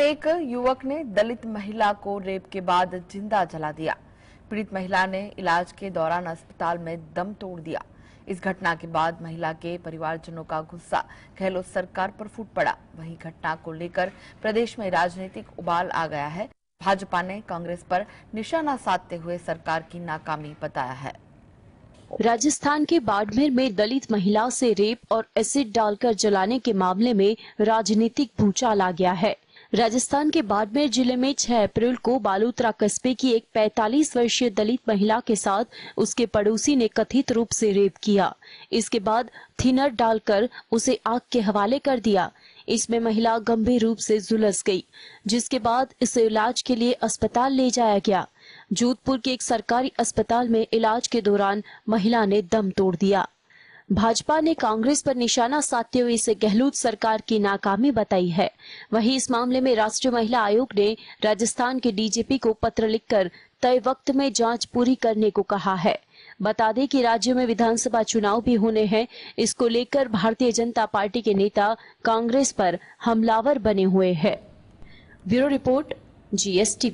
एक युवक ने दलित महिला को रेप के बाद जिंदा जला दिया पीड़ित महिला ने इलाज के दौरान अस्पताल में दम तोड़ दिया इस घटना के बाद महिला के परिवारजनों का गुस्सा गहलोत सरकार पर फूट पड़ा वहीं घटना को लेकर प्रदेश में राजनीतिक उबाल आ गया है भाजपा ने कांग्रेस पर निशाना साधते हुए सरकार की नाकामी बताया है राजस्थान के बाड़मेर में दलित महिलाओं से रेप और एसिड डालकर जलाने के मामले में राजनीतिक भूचाल आ गया है राजस्थान के बाड़मेर जिले में 6 अप्रैल को बालूतरा कस्बे की एक 45 वर्षीय दलित महिला के साथ उसके पड़ोसी ने कथित रूप से रेप किया इसके बाद थिनर डालकर उसे आग के हवाले कर दिया इसमें महिला गंभीर रूप से झुलस गई जिसके बाद इसे इलाज के लिए अस्पताल ले जाया गया जोधपुर के एक सरकारी अस्पताल में इलाज के दौरान महिला ने दम तोड़ दिया भाजपा ने कांग्रेस पर निशाना साधते हुए इसे गहलोत सरकार की नाकामी बताई है वहीं इस मामले में राष्ट्रीय महिला आयोग ने राजस्थान के डीजीपी को पत्र लिखकर तय वक्त में जांच पूरी करने को कहा है बता दें कि राज्य में विधानसभा चुनाव भी होने हैं इसको लेकर भारतीय जनता पार्टी के नेता कांग्रेस पर हमलावर बने हुए हैं ब्यूरो रिपोर्ट जीएसटी